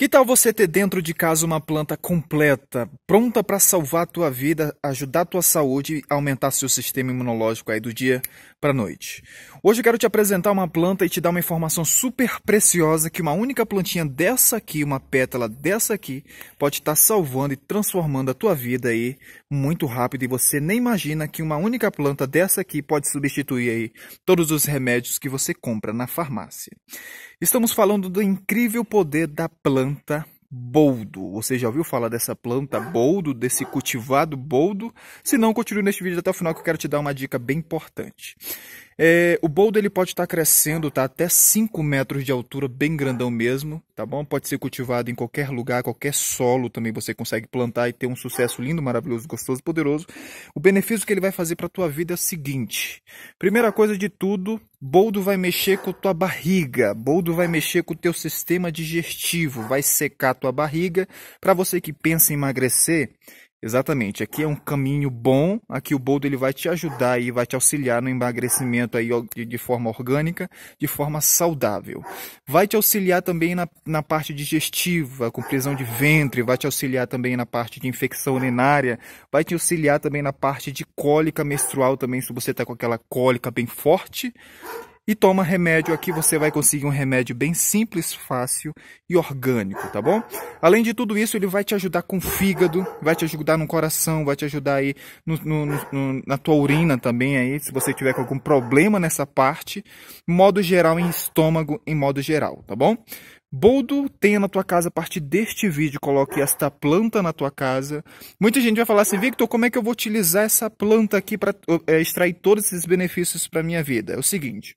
Que tal você ter dentro de casa uma planta completa, pronta para salvar a tua vida, ajudar a tua saúde e aumentar seu sistema imunológico aí do dia para noite? Hoje eu quero te apresentar uma planta e te dar uma informação super preciosa que uma única plantinha dessa aqui, uma pétala dessa aqui, pode estar tá salvando e transformando a tua vida aí muito rápido e você nem imagina que uma única planta dessa aqui pode substituir aí todos os remédios que você compra na farmácia. Estamos falando do incrível poder da planta planta boldo. Você já ouviu falar dessa planta boldo, desse cultivado boldo? Se não, continue neste vídeo até o final que eu quero te dar uma dica bem importante. É, o boldo ele pode estar tá crescendo, tá? Até 5 metros de altura, bem grandão mesmo, tá bom? Pode ser cultivado em qualquer lugar, qualquer solo também você consegue plantar e ter um sucesso lindo, maravilhoso, gostoso, poderoso. O benefício que ele vai fazer para tua vida é o seguinte. Primeira coisa de tudo, boldo vai mexer com tua barriga, boldo vai mexer com o teu sistema digestivo, vai secar tua barriga. Para você que pensa em emagrecer, Exatamente. Aqui é um caminho bom. Aqui o boldo ele vai te ajudar e vai te auxiliar no emagrecimento aí de forma orgânica, de forma saudável. Vai te auxiliar também na, na parte digestiva, com prisão de ventre. Vai te auxiliar também na parte de infecção urinária. Vai te auxiliar também na parte de cólica menstrual também, se você está com aquela cólica bem forte e toma remédio. Aqui você vai conseguir um remédio bem simples, fácil e orgânico, tá bom? Além de tudo isso, ele vai te ajudar com o fígado, vai te ajudar no coração, vai te ajudar aí no, no, no, na tua urina também aí, se você tiver com algum problema nessa parte. Modo geral, em estômago, em modo geral, tá bom? Boldo, tenha na tua casa a partir deste vídeo, coloque esta planta na tua casa. Muita gente vai falar assim, Victor, como é que eu vou utilizar essa planta aqui para é, eh, extrair todos esses benefícios para minha vida? É o seguinte,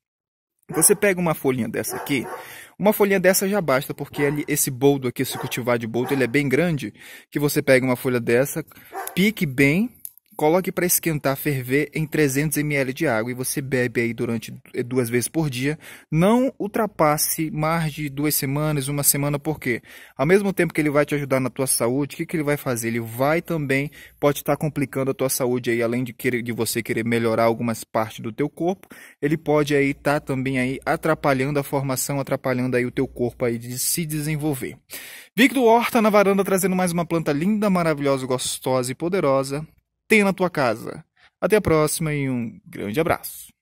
você pega uma folhinha dessa aqui, uma folhinha dessa já basta, porque esse boldo aqui, esse cultivar de boldo, ele é bem grande, que você pega uma folha dessa, pique bem, Coloque para esquentar, ferver em 300 ml de água e você bebe aí durante duas vezes por dia. Não ultrapasse mais de duas semanas, uma semana, porque ao mesmo tempo que ele vai te ajudar na tua saúde, o que, que ele vai fazer? Ele vai também, pode estar tá complicando a tua saúde aí, além de, querer, de você querer melhorar algumas partes do teu corpo, ele pode aí estar tá também aí atrapalhando a formação, atrapalhando aí o teu corpo aí de se desenvolver. Victor Horta na varanda trazendo mais uma planta linda, maravilhosa, gostosa e poderosa tenha na tua casa. Até a próxima e um grande abraço.